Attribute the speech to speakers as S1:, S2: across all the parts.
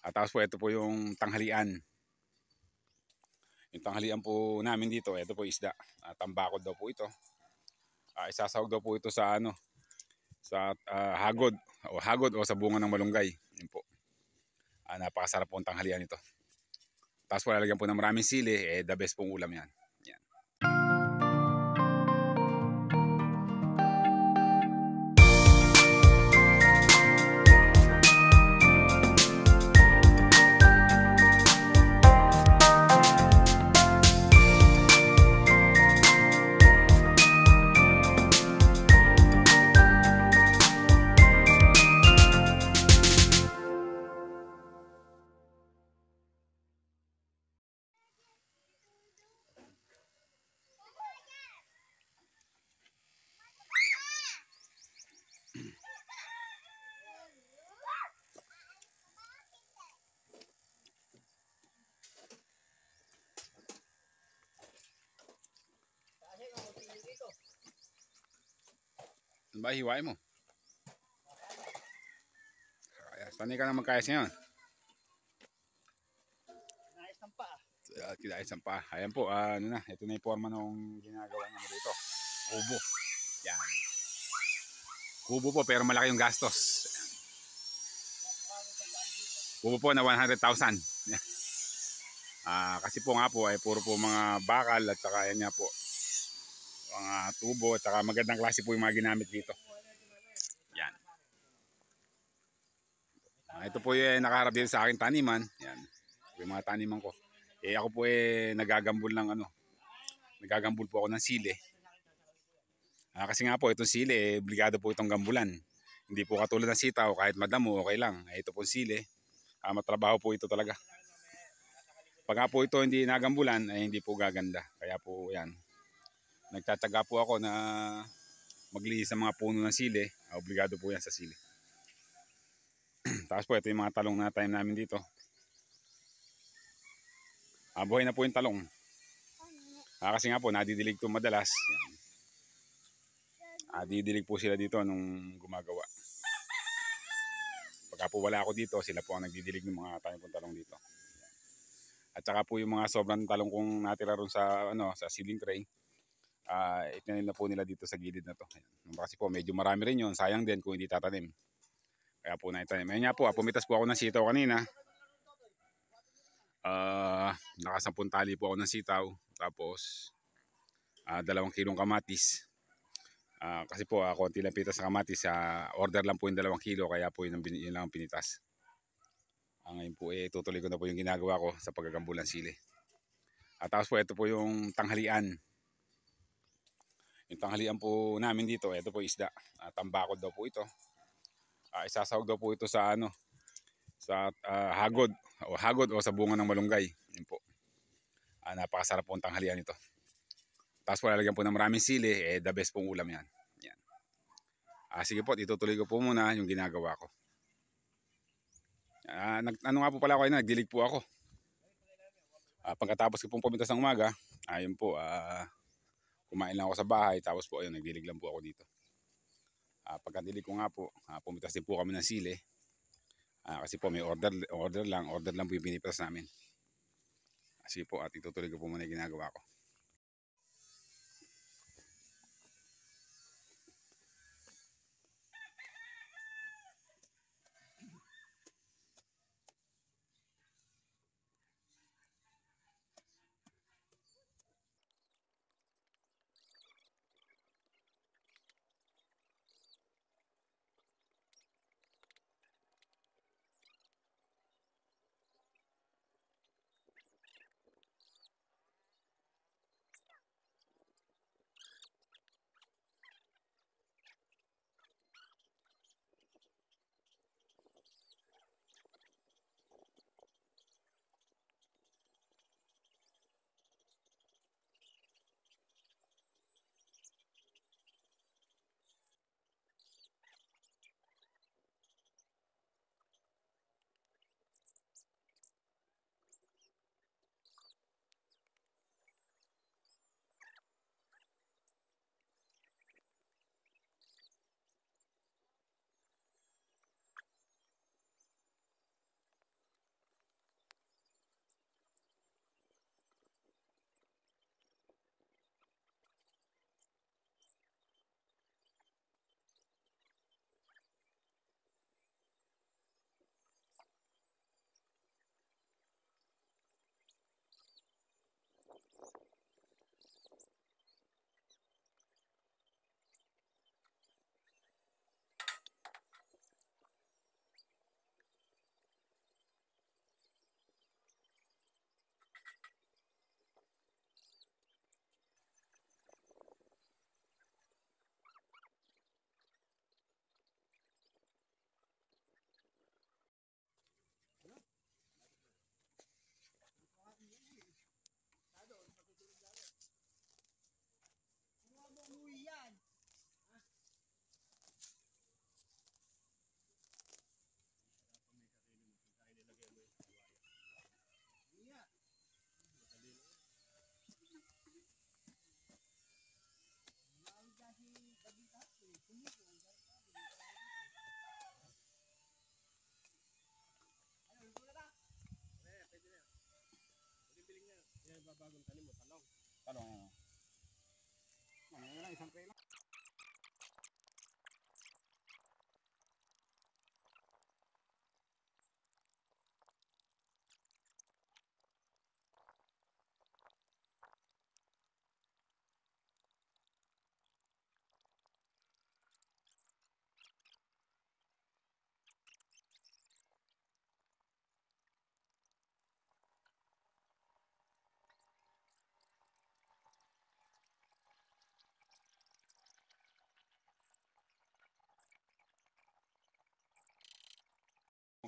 S1: At tapos po ito po yung tanghalian. Yung tanghalian po namin dito, ito po isda. Uh, tambakod daw po ito. Uh, isasahog daw po ito sa ano sa uh, hagod o hagod o sa bunga ng malunggay. Yun po. Uh, napakasarap po ang tanghalian ito. Tapos po lalagyan po ng maraming sili, eh the best pong ulam yan. Ba, hiwain mo. Kaya, sanay ka na magkayas ngayon. Kinayas ng paa. Uh, ah, kinayas ng paa. Ayan po, ah, ano na, ito na yung forma nung ginagawa naman dito. Kubo. Yan. Kubo po, pero malaki yung gastos. Kubo po na 100,000. Ah, kasi po nga po ay puro po mga bakal at saka yan nga po mga tubo at saka magandang klase po yung mga ginamit dito. Yan. Ah, ito po yung nakaharap din sa akin taniman. Yan. Yung mga taniman ko. Eh ako po eh nagagambol ng ano. Nagagambol po ako ng sili. Ah, kasi nga po itong sili, eh, obligado po itong gambulan. Hindi po katulad ng sitaw, kahit madamo, okay lang. Eh, ito po sili. Ah, matrabaho po ito talaga. Pag nga po ito hindi nagambulan, eh, hindi po gaganda. Kaya po yan, nagtataga po ako na maglinis ng mga puno ng sili. Ah, obligado po yan sa sili. Tapos po ito yung mga talong na time namin dito. Ah, buhay na po yung talong. Ah, kasi nga po, nadidilig to madalas. Yan. Ah, po sila dito nung gumagawa. Pagka po wala ako dito, sila po ang nagdidilig ng mga tanim pong talong dito. At saka po yung mga sobrang talong kong natira ron sa, ano, sa ceiling tray uh, ah, itinanim na po nila dito sa gilid na to. Ayan. Kasi po medyo marami rin yun. Sayang din kung hindi tatanim. Kaya po na naitanim. Ayun nga po, ah, pumitas po ako ng sitaw kanina. Uh, ah, nakasampung tali po ako ng sitaw. Tapos, uh, dalawang kilong kamatis. Uh, kasi po, uh, konti lang pitas ng kamatis. Uh, order lang po yung dalawang kilo. Kaya po yun, yun lang ang pinitas. Uh, ngayon po, eh, tutuloy ko na po yung ginagawa ko sa pagagambulan sili. At tapos po, ito po yung tanghalian. Yung tanghalian po namin dito, ito po isda. Uh, tambakod daw po ito. Uh, ah, isasawag daw po ito sa ano, sa uh, hagod o hagod o sa bunga ng malunggay. Yun po. Uh, napakasarap po ang tanghalian ito. Tapos wala lalagyan po ng maraming sili, eh the best pong ulam yan. yan. Uh, sige po, itutuloy ko po muna yung ginagawa ko. Uh, nag, ano nga po pala ako yun, nagdilig po ako. Uh, pagkatapos ko pong pumunta sa umaga, ayun po, ah, uh, kumain lang ako sa bahay tapos po ayun nagdilig lang po ako dito uh, pagkadilig ko nga po uh, pumitas din po kami ng sili uh, kasi po may order order lang order lang po yung pinipitas namin kasi po at itutuloy ko po muna yung ginagawa ko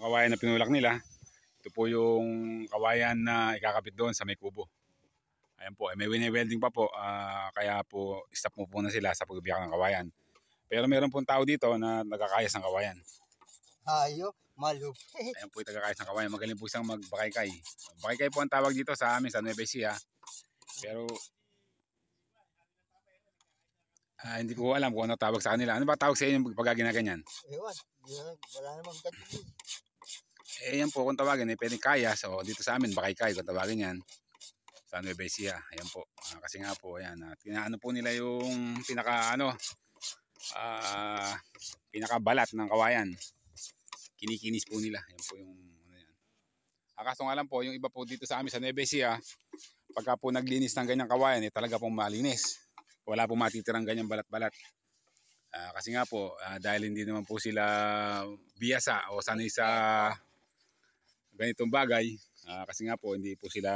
S1: kawayan na pinulak nila. Ito po yung kawayan na ikakapit doon sa may kubo. Ayan po, eh, may wini-welding pa po. Uh, kaya po, stop mo po na sila sa pagbiyak ng kawayan. Pero meron pong tao dito na nagkakayas ng kawayan. Ayo, malupit. Ayan po yung tagakayas ng kawayan. Magaling po siyang magbakaykay. Bakaykay po ang tawag dito sa amin, sa Nueva Ecija. Pero, uh, hindi ko alam kung ano tawag sa kanila. Ano ba tawag sa inyo pagka ginaganyan? Ewan, wala namang ganyan. Eh. Eh, yan po kung tawagin. Eh, pwedeng kaya. So, dito sa amin, baka kaya kung tawagin yan. San Nueva Ecija. Ayan po. Uh, kasi nga po, ayan. At ah, ano po nila yung pinaka, ano, uh, ah, balat ng kawayan. Kinikinis po nila. Ayan po yung, ano yan. Akaso nga lang po, yung iba po dito sa amin sa Nueva Ecija, pagka po naglinis ng ganyang kawayan, eh, talaga pong malinis. Wala po matitirang ganyang balat-balat. Uh, kasi nga po, uh, dahil hindi naman po sila biyasa o sanay sa ganitong bagay uh, kasi nga po hindi po sila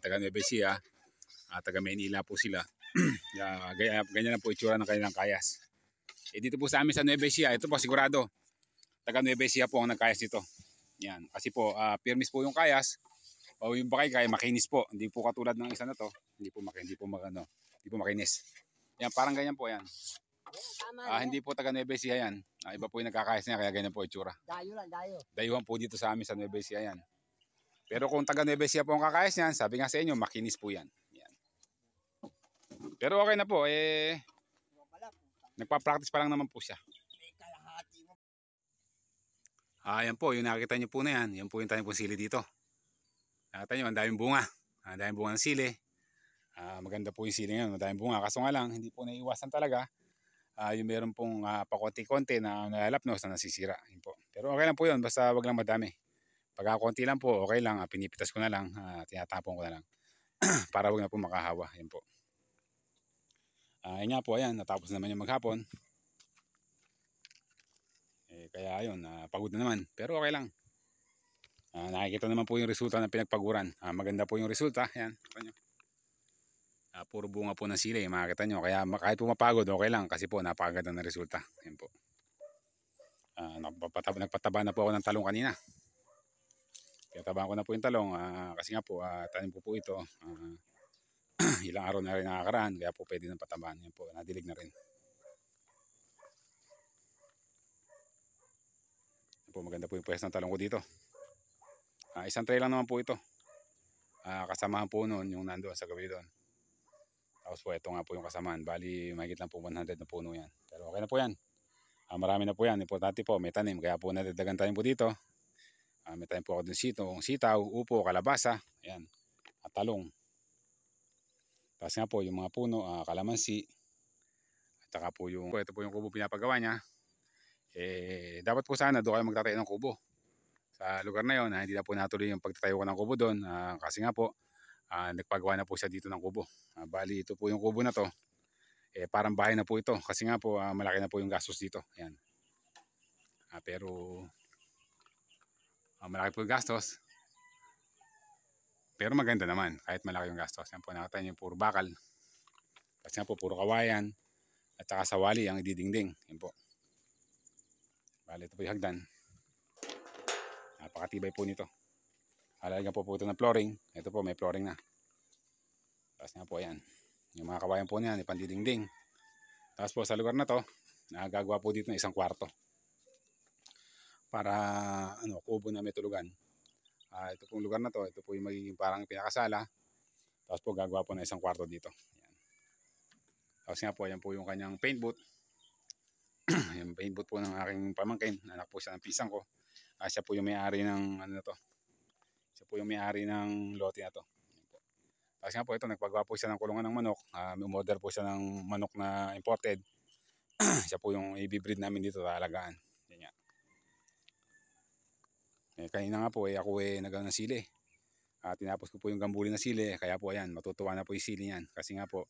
S1: taga Nueva Ecija uh, taga Manila po sila uh, ah, ganyan, ganyan lang po itsura ng kanilang kayas eh dito po sa amin sa Nueva Ecija ito po sigurado taga Nueva Ecija po ang nagkayas dito yan kasi po uh, firmis po yung kayas o yung bakay kaya makinis po hindi po katulad ng isa na to hindi po makinis hindi po magano hindi po makinis yan parang ganyan po yan Ah, hindi po taga Nueva Ecija yan. Ah, iba po yung nagkakayas niya kaya ganyan po itsura. Dayo lang, dayo. Dayuhan po dito sa amin sa Nueva Ecija yan. Pero kung taga Nueva Ecija po ang kakayas niyan, sabi nga sa inyo, makinis po yan. yan. Pero okay na po, eh... Nagpa-practice pa lang naman po siya. Ah, yan po, yung nakikita niyo po na yan. Yan po yung tanim pong sili dito. Nakita niyo, ang daming bunga. Ang daming bunga ng sili. Ah, maganda po yung sili ngayon, madaming bunga. Kaso nga lang, hindi po naiiwasan talaga uh, yung meron pong uh, pakonti-konti na nalalapnos na nasisira. Yun po. Pero okay lang po yun, basta wag lang madami. Pagka konti lang po, okay lang. Uh, pinipitas ko na lang, uh, tinatapon ko na lang. para wag na po makahawa. Yun po. Uh, yun nga po, ayan, natapos naman yung maghapon. Eh, kaya ayun, uh, pagod na naman. Pero okay lang. Uh, nakikita naman po yung resulta ng pinagpaguran. Uh, maganda po yung resulta. Ayan, ayan. Uh, puro bunga po ng eh, makakita nyo. Kaya kahit pumapagod, okay lang kasi po napakaganda ng resulta. Ayan po. Uh, ah, nagpataba, nagpataba na po ako ng talong kanina. Kaya tabahan ko na po yung talong uh, kasi nga po, uh, tanim po po ito. Uh, ilang araw na rin nakakaraan kaya po pwede nang patamaan. Yan po, nadilig na rin. po maganda po yung pwes ng talong ko dito uh, isang tray lang naman po ito uh, kasamahan po noon yung nandoon sa gabi doon tapos po, ito nga po yung kasamaan. Bali, mahigit lang po 100 na puno yan. Pero okay na po yan. Ah, marami na po yan. Importante po, may tanim. Kaya po nadagdagan tayo po dito. Ah, may tanim po ako din sito, sitaw, upo, kalabasa. Ayan. At talong. Tapos nga po, yung mga puno, ah, kalamansi. At saka po yung, ito po yung kubo pinapagawa niya. Eh, dapat po sana doon kayo magtatayo ng kubo. Sa lugar na yon, ah, hindi na po natuloy yung pagtatayo ko ng kubo doon. Ah, kasi nga po, uh, nagpagawa na po siya dito ng kubo. Uh, bali ito po yung kubo na to. Eh, parang bahay na po ito kasi nga po uh, malaki na po yung gastos dito. Ayan. Uh, pero uh, malaki po yung gastos. Pero maganda naman kahit malaki yung gastos. Yan po nakita yung puro bakal. Kasi nga po puro kawayan at saka sawali ang ididingding. Yan po. Bali ito po yung hagdan. Napakatibay po nito. Alalagyan po po ito ng flooring. Ito po, may flooring na. Tapos nga po, ayan. Yung mga kawayan po niyan, ipandidingding. Tapos po, sa lugar na to, nagagawa po dito ng isang kwarto. Para, ano, kubo na may tulugan. Uh, ito pong lugar na to, ito po yung magiging parang pinakasala. Tapos po, gagawa po ng isang kwarto dito. Ayan. Tapos nga po, ayan po yung kanyang paint booth. yung paint booth po ng aking pamangkin. Anak po siya ng pisang ko. Uh, siya po yung may-ari ng, ano na to, po yung may-ari ng lote na to. Tapos nga po ito, nagpagawa po siya ng kulungan ng manok. Uh, umorder po siya ng manok na imported. siya po yung i-breed namin dito, talagaan. Yan nga. Eh, kanina nga po, eh, ako eh nagano ng sili. Uh, tinapos ko po yung gambuli na sili. Eh, kaya po ayan, matutuwa na po yung sili niyan. Kasi nga po,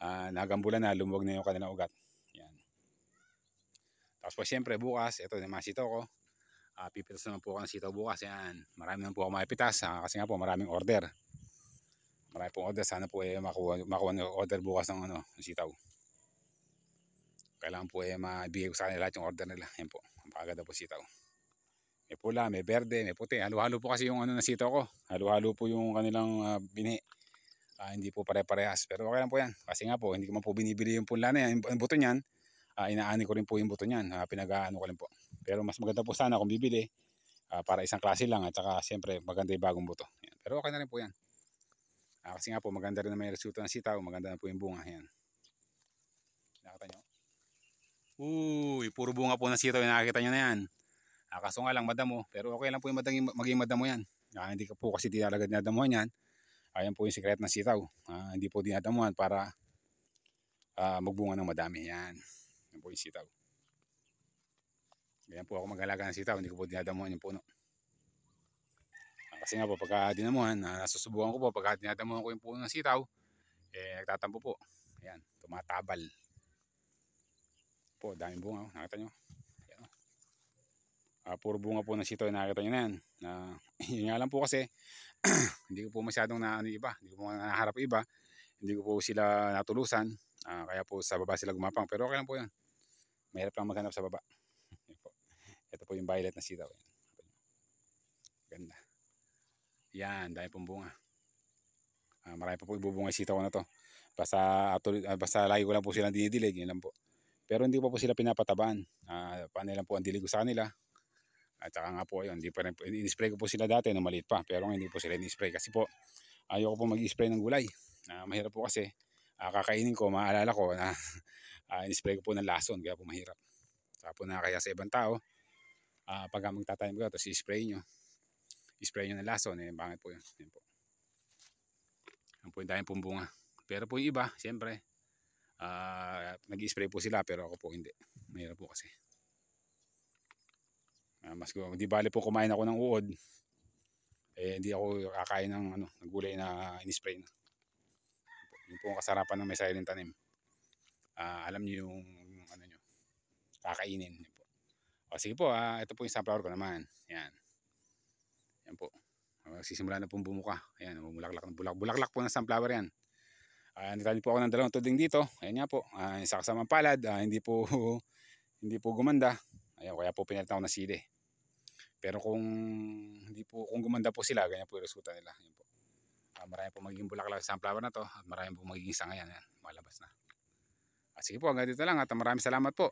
S1: uh, nagambula na, lumuwag na yung kanilang ugat. Yan. Tapos po siyempre bukas, ito na masito ko. Uh, ah, pipitas naman po ako ng sitaw bukas. Yan. Marami naman po ako mapipitas ha? Ah, kasi nga po maraming order. Marami pong order. Sana po eh makuha, makuha ng order bukas ng ano, ng sitaw. Kailangan po eh mabigay ko sa kanila lahat yung order nila. Yan po. Napakaganda po sitaw. May pula, may berde, may puti. Halo-halo po kasi yung ano na sitaw ko. Halo-halo po yung kanilang uh, ah, bini. Uh, hindi po pare-parehas. Pero okay lang po yan. Kasi nga po, hindi ko man po binibili yung pula na yan. Yung buto niyan, uh, inaani ko rin po yung buto niyan. Uh, pinag-ano ko rin po. Pero mas maganda po sana kung bibili uh, para isang klase lang at saka siyempre maganda yung bagong buto. Yan. Pero okay na rin po yan. Uh, kasi nga po maganda rin naman may resulta ng sitaw, maganda na po yung bunga. Yan. Nakita nyo? Uy, puro bunga po ng sitaw yung nakakita nyo na yan. Uh, kaso nga lang madamo, pero okay lang po yung madaging, maging madamo yan. Uh, hindi ka po kasi tinalagad na damuhan yan. Ayan po yung sikret ng sitaw. Uh, hindi po dinadamuhan para uh, magbunga ng madami. Yan. Yan po yung sitaw. Ganyan po ako maghalaga ng sitaw, hindi ko po dinadamuhan yung puno. Ah, kasi nga po, pagka dinamuhan, ah, nasusubukan ko po, pagka dinadamuhan ko yung puno ng sitaw, eh, nagtatampo po. Ayan, tumatabal. Po, daming bunga, oh, nakita nyo. Ayan, oh. Uh, puro bunga po ng sitaw, nakita nyo na yan. Uh, yun nga lang po kasi, hindi ko po masyadong na ano iba, hindi ko po nakaharap iba, hindi ko po sila natulusan, uh, kaya po sa baba sila gumapang, pero okay lang po yun. Mahirap lang maghanap sa baba. Ito po yung violet na sitaw. Yan. Ganda. Yan, dahil pong bunga. Ah, marami pa po ibubunga yung sitaw na to. Basta, ah, basta lagi ko lang po silang dinidilig. Yan lang po. Pero hindi pa po sila pinapataban. Ah, paano lang po ang dilig ko sa kanila. At saka nga po, yun, hindi pa rin, in-spray ko po sila dati nung maliit pa. Pero hindi po sila in-spray kasi po, ayoko po mag-spray ng gulay. Ah, mahirap po kasi, ah, kakainin ko, maalala ko na ah, in-spray ko po ng lason. Kaya po mahirap. Saka po kaya sa ibang tao uh, pagka magtatanim ko, tapos i-spray nyo. I-spray nyo ng lason, eh, bangit po yun. Yan po. Yan po yung dahil pong bunga. Pero po yung iba, siyempre, uh, ah, nag-spray i po sila pero ako po hindi. Mahirap po kasi. Uh, mas di bale po kumain ako ng uod. Eh hindi ako kakain ng ano, ng na in-spray na. Yun po ang kasarapan ng may silent tanim. Uh, alam niyo yung ano niyo kakainin. O sige po, ah, ito po yung sunflower ko naman. Yan. Yan po. Ah, Sisimula na pong bumuka. Ayan, bumulaklak. Bulak, bulaklak po ng sunflower yan. Uh, ah, nitanim po ako ng dalawang tuding dito. Ayan nga po. Uh, isa kasamang palad. Uh, hindi po hindi po gumanda. Ayan, kaya po pinalitan ko ng sili. Pero kung hindi po kung gumanda po sila, ganyan po yung resulta nila. Ayan po. Ah, marami po magiging bulaklak sa sunflower na to. At marami po magiging sanga Ayan, malabas na. At sige po, hanggang dito lang. At maraming salamat po.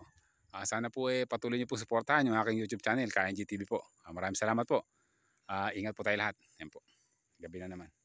S1: Uh, sana po eh, patuloy niyo po suportahan yung aking YouTube channel, KNG TV po. Uh, maraming salamat po. Uh, ingat po tayo lahat. Yan po. Gabi na naman.